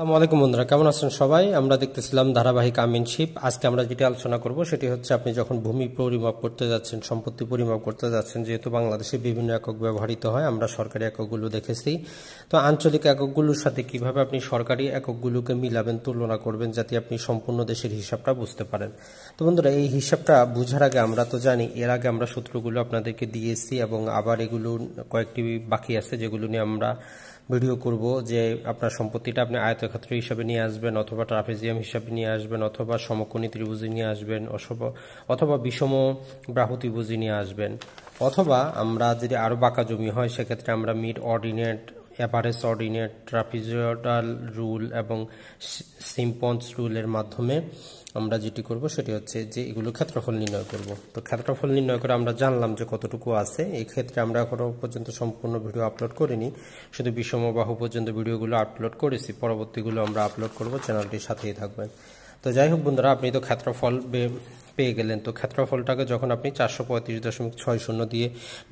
আসসালামু আলাইকুম বন্ধুরা কেমন আছেন সবাই আমরা দেখতেছিলাম ধারাবাহিক আমিনশিপ আজকে আমরা যেটি আলোচনা করব সেটি হচ্ছে আপনি যখন ভূমি পরিমাপ করতে যাচ্ছেন সম্পত্তি পরিমাপ করতে যাচ্ছেন যেহেতু বাংলাদেশে বিভিন্ন একক ব্যবহৃত হয় আমরা সরকারি এককগুলো দেখেছি তো আঞ্চলিক এককগুলোর সাথে কিভাবে আপনি সরকারি এককগুলোকে মিলাবেন তুলনা করবেন যাতে আপনি সম্পূর্ণ দেশের হিসাবটা বুঝতে পারেন তো বন্ধুরা এই হিসাবটা বোঝার আগে আমরা তো জানি এর আগে আমরা সূত্রগুলো আপনাদেরকে দিয়েছি এবং আবার এগুলো কয়েকটি বাকি আছে যেগুলো নিয়ে আমরা ভিডিও করব যে আপনার সম্পত্তিটা আপনি আয়ত আয়তক্ষেত্র হিসাবে নিয়ে আসবেন অথবা ট্রাফেজিয়াম হিসাবে নিয়ে আসবেন অথবা সমকোণী ত্রিভুজি নিয়ে আসবেন অথবা অথবা বিষম ব্রাহু ত্রিভুজি নিয়ে আসবেন অথবা আমরা যদি আরও বাঁকা জমি হয় সেক্ষেত্রে আমরা mid ordinate average ordinate trapezoidal rule এবং সিম্পন্স রুলের মাধ্যমে আমরা যেটি করব সেটি হচ্ছে যে এগুলো ক্ষেত্রফল নির্ণয় করব তো ক্ষেত্রফল নির্ণয় করে আমরা জানলাম যে কতটুকু আছে এই ক্ষেত্রে আমরা এখনও পর্যন্ত সম্পূর্ণ ভিডিও আপলোড করিনি শুধু বিষমবাহু পর্যন্ত ভিডিওগুলো আপলোড করেছি পরবর্তীগুলো আমরা আপলোড করব চ্যানেলটির সাথেই থাকবেন তো যাই হোক বন্ধুরা আপনি তো ক্ষেত্রফল পেয়ে গেলেন তো ক্ষেত্রফলটাকে যখন আপনি চারশো পঁয়ত্রিশ দশমিক ছয় শূন্য দিয়ে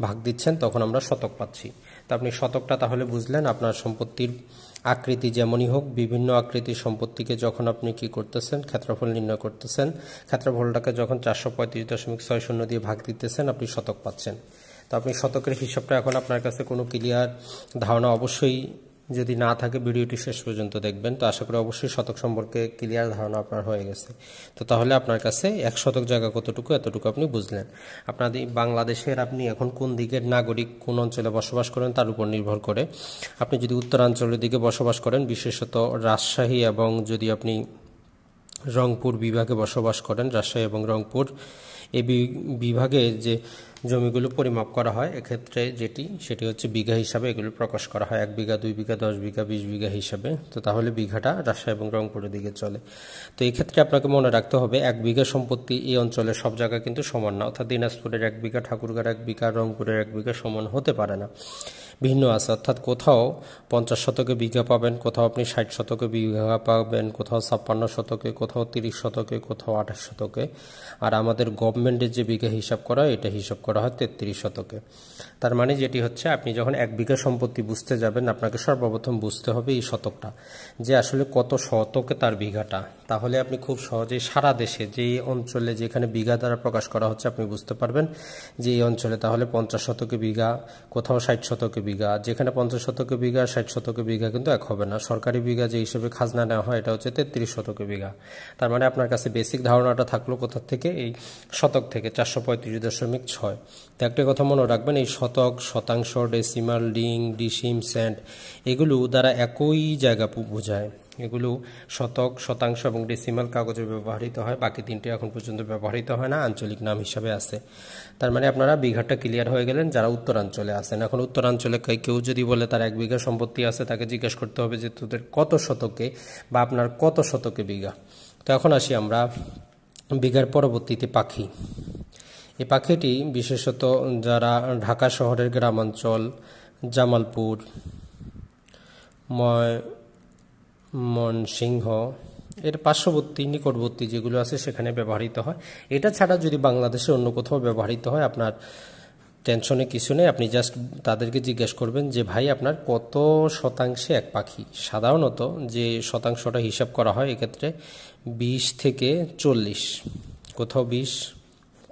ভাগ দিচ্ছেন তখন আমরা শতক পাচ্ছি তো আপনি শতকটা তাহলে বুঝলেন আপনার সম্পত্তির আকৃতি যেমনই হোক বিভিন্ন আকৃতির সম্পত্তিকে যখন আপনি কি করতেছেন ক্ষেত্রফল নির্ণয় করতেছেন ক্ষেত্রফলটাকে যখন চারশো পঁয়ত্রিশ দশমিক ছয় শূন্য দিয়ে ভাগ দিতেছেন আপনি শতক পাচ্ছেন তো আপনি শতকের হিসাবটা এখন আপনার কাছে কোনো ক্লিয়ার ধারণা অবশ্যই যদি না থাকে ভিডিওটি শেষ পর্যন্ত দেখবেন তো আশা করি অবশ্যই শতক সম্পর্কে ক্লিয়ার ধারণা আপনার হয়ে গেছে তো তাহলে আপনার কাছে এক শতক জায়গা কতটুকু এতটুকু আপনি বুঝলেন আপনাদের বাংলাদেশের আপনি এখন কোন দিকের নাগরিক কোন অঞ্চলে বসবাস করেন তার উপর নির্ভর করে আপনি যদি উত্তরাঞ্চলের দিকে বসবাস করেন বিশেষত রাজশাহী এবং যদি আপনি রংপুর বিভাগে বসবাস করেন রাজশাহী এবং রংপুর এই বিভাগে যে জমিগুলো পরিমাপ করা হয় এক্ষেত্রে যেটি সেটি হচ্ছে বিঘা হিসাবে এগুলো প্রকাশ করা হয় এক বিঘা দুই বিঘা দশ বিঘা বিশ বিঘা হিসাবে তো তাহলে বিঘাটা রাজশাহী এবং রংপুরের দিকে চলে তো এক্ষেত্রে আপনাকে মনে রাখতে হবে এক বিঘা সম্পত্তি এই অঞ্চলে সব জায়গা কিন্তু সমান না অর্থাৎ দিনাজপুরের এক বিঘা ঠাকুরগাঁর এক বিঘা রংপুরের এক বিঘা সমান হতে পারে না ভিন্ন আছে অর্থাৎ কোথাও পঞ্চাশ শতকে বিঘা পাবেন কোথাও আপনি ষাট শতকে বিঘা পাবেন কোথাও ছাপ্পান্ন শতকে কোথাও তিরিশ শতকে কোথাও আঠাশ শতকে আর আমাদের গভর্নমেন্টের যে বিঘা হিসাব করা এটা হিসাব করা হয় তেত্রিশ শতকে তার মানে যেটি হচ্ছে আপনি যখন এক বিঘা সম্পত্তি বুঝতে যাবেন আপনাকে সর্বপ্রথম বুঝতে হবে এই শতকটা যে আসলে কত শতকে তার বিঘাটা তাহলে আপনি খুব সহজেই সারা দেশে যে অঞ্চলে যেখানে বিঘা দ্বারা প্রকাশ করা হচ্ছে আপনি বুঝতে পারবেন যে এই অঞ্চলে তাহলে পঞ্চাশ শতকে বিঘা কোথাও ষাট শতকে বিঘা যেখানে পঞ্চাশ শতকে বিঘা ষাট শতকে বিঘা কিন্তু এক হবে না সরকারি বিঘা যে হিসেবে খাজনা নেওয়া হয় এটা হচ্ছে তেত্রিশ শতকে বিঘা তার মানে আপনার কাছে বেসিক ধারণাটা থাকলো কোথা থেকে এই শতক থেকে চারশো পঁয়ত্রিশ দশমিক ছয় তো একটা কথা মনে রাখবেন এই শতক শতাংশ ডেসিমাল ডিং ডিসিম সেন্ট এগুলো দ্বারা একই জায়গা বোঝায় এগুলো শতক শতাংশ এবং ডেসিমাল কাগজে ব্যবহৃত হয় বাকি তিনটি এখন পর্যন্ত ব্যবহৃত হয় না আঞ্চলিক নাম হিসাবে আছে তার মানে আপনারা বিঘাটা ক্লিয়ার হয়ে গেলেন যারা উত্তরাঞ্চলে আছেন এখন উত্তরাঞ্চলে কেউ যদি বলে তার এক বিঘা সম্পত্তি আছে তাকে জিজ্ঞেস করতে হবে যে তোদের কত শতকে বা আপনার কত শতকে বিঘা তো এখন আসি আমরা বিঘার পরবর্তীতে পাখি এই পাখিটি বিশেষত যারা ঢাকা শহরের গ্রামাঞ্চল জামালপুর ময় মনসিংহ এর পার্শ্ববর্তী নিকটবর্তী যেগুলো আছে সেখানে ব্যবহৃত হয় এটা ছাড়া যদি বাংলাদেশে অন্য কোথাও ব্যবহৃত হয় আপনার টেনশনে কিছু নেই আপনি জাস্ট তাদেরকে জিজ্ঞেস করবেন যে ভাই আপনার কত শতাংশে এক পাখি সাধারণত যে শতাংশটা হিসাব করা হয় এক্ষেত্রে বিশ থেকে চল্লিশ কোথাও বিশ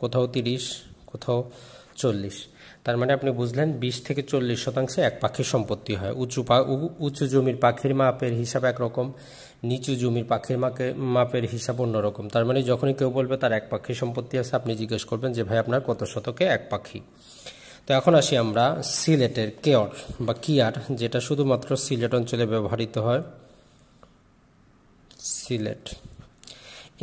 কোথাও তিরিশ কোথাও চল্লিশ তার মানে আপনি বুঝলেন বিশ থেকে চল্লিশ শতাংশে এক পাখির সম্পত্তি হয় উঁচু উঁচু জমির পাখির মাপের হিসাব একরকম নিচু জমির পাখির মাকে মাপের হিসাব অন্যরকম তার মানে যখনই কেউ বলবে তার এক পাখির সম্পত্তি আছে আপনি জিজ্ঞেস করবেন যে ভাই আপনার কত শতকে এক পাখি তো এখন আসি আমরা সিলেটের কেয়ার বা কিয়ার যেটা শুধুমাত্র সিলেট অঞ্চলে ব্যবহৃত হয় সিলেট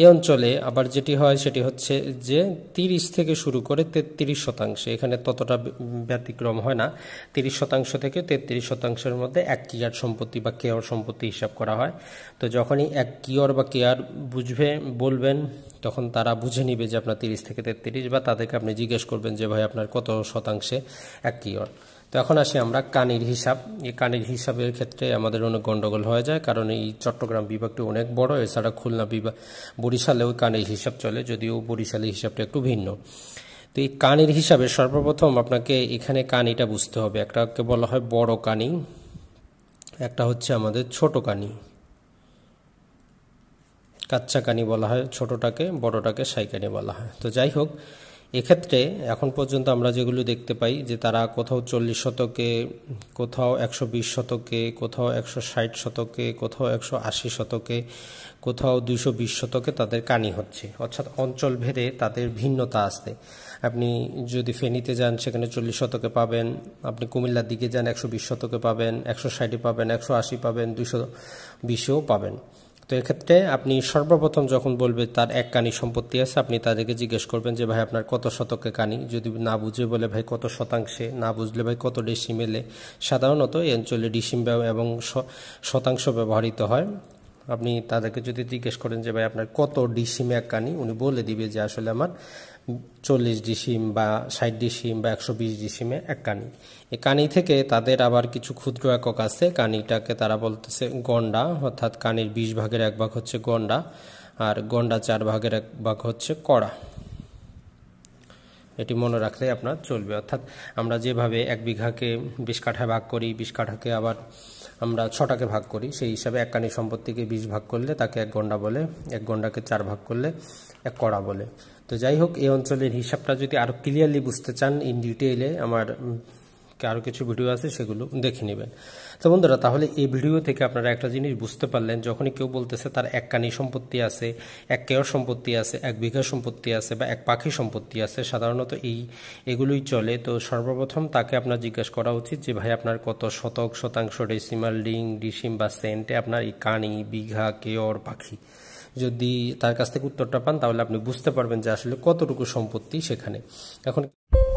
এ অঞ্চলে আবার যেটি হয় সেটি হচ্ছে যে তিরিশ থেকে শুরু করে তেত্রিশ শতাংশ এখানে ততটা ব্যতিক্রম হয় না তিরিশ শতাংশ থেকে তেত্রিশ শতাংশের মধ্যে এক কিয়ার সম্পত্তি বা কেয়ার সম্পত্তি হিসাব করা হয় তো যখনই এক কিয়র বা কেয়ার বুঝবে বলবেন তখন তারা বুঝে নিবে যে আপনার তিরিশ থেকে তেত্রিশ বা তাদেরকে আপনি জিজ্ঞেস করবেন যে ভাই আপনার কত শতাংশে এক কিয়র তো এখন আসি আমরা কানির হিসাব এই কানির হিসাবের ক্ষেত্রে আমাদের অনেক গণ্ডগোল হয়ে যায় কারণ এই চট্টগ্রাম বিভাগটি অনেক বড় এছাড়া খুলনা বিভাগ বরিশালেও কানের হিসাব চলে যদিও বরিশালের হিসাবটা একটু ভিন্ন তো এই কানির হিসাবে সর্বপ্রথম আপনাকে এখানে কানিটা বুঝতে হবে একটাকে বলা হয় বড় কানি একটা হচ্ছে আমাদের ছোট কানি কাচ্চা কানি বলা হয় ছোটোটাকে বড়টাকে সাইকানি বলা হয় তো যাই হোক এক্ষেত্রে এখন পর্যন্ত আমরা যেগুলো দেখতে পাই যে তারা কোথাও চল্লিশ শতকে কোথাও একশো বিশ শতকে কোথাও একশো ষাট শতকে কোথাও একশো আশি শতকে কোথাও দুইশো বিশ শতকে তাদের কানি হচ্ছে অর্থাৎ অঞ্চল ভেদে তাদের ভিন্নতা আসতে আপনি যদি ফেনীতে যান সেখানে চল্লিশ শতকে পাবেন আপনি কুমিল্লার দিকে যান একশো বিশ শতকে পাবেন একশো ষাটে পাবেন একশো আশি পাবেন দুশো বিশেও পাবেন তো এক্ষেত্রে আপনি সর্বপ্রথম যখন বলবে তার এক কানি সম্পত্তি আছে আপনি তাদেরকে জিজ্ঞেস করবেন যে ভাই আপনার কত শতকে কানি যদি না বুঝে বলে ভাই কত শতাংশে না বুঝলে ভাই কত এলে সাধারণত এই অঞ্চলে ডিসিম এবং শতাংশ ব্যবহৃত হয় আপনি তাদেরকে যদি জিজ্ঞেস করেন যে ভাই আপনার কত ডিসিমে এক কানি উনি বলে দিবে যে আসলে আমার চল্লিশ ডিসিম বা ষাট ডিসিম বা একশো বিশ ডিসিমে এক কানি এই কানি থেকে তাদের আবার কিছু ক্ষুদ্র একক আছে কানিটাকে তারা বলতেছে গন্ডা অর্থাৎ কানির বিশ ভাগের এক ভাগ হচ্ছে গন্ডা আর গন্ডা চার ভাগের এক ভাগ হচ্ছে কড়া এটি মনে রাখলে আপনার চলবে অর্থাৎ আমরা যেভাবে এক বিঘাকে বিশ কাঠায় ভাগ করি বিশ কাঠাকে আবার আমরা ছটাকে ভাগ করি সেই হিসাবে এক কানি সম্পত্তিকে বিশ ভাগ করলে তাকে এক গন্ডা বলে এক গন্ডাকে চার ভাগ করলে এক কড়া বলে তো যাই হোক এই অঞ্চলের হিসাবটা যদি আরও ক্লিয়ারলি বুঝতে চান ইন ডিটেইলে আমার আরও কিছু ভিডিও আছে সেগুলো দেখে নেবেন তো বন্ধুরা তাহলে এই ভিডিও থেকে আপনারা একটা জিনিস বুঝতে পারলেন যখনই কেউ বলতেছে তার এক কানি সম্পত্তি আছে এক কেয়ার সম্পত্তি আছে এক বিঘা সম্পত্তি আছে বা এক পাখি সম্পত্তি আছে সাধারণত এই এগুলোই চলে তো সর্বপ্রথম তাকে আপনার জিজ্ঞাসা করা উচিত যে ভাই আপনার কত শতক শতাংশ ডেসিমাল ডিং ডিসিম বা সেন্টে আপনার এই কানি বিঘা কেয়র পাখি যদি তার কাছ থেকে উত্তরটা পান তাহলে আপনি বুঝতে পারবেন যে আসলে কতটুকু সম্পত্তি সেখানে এখন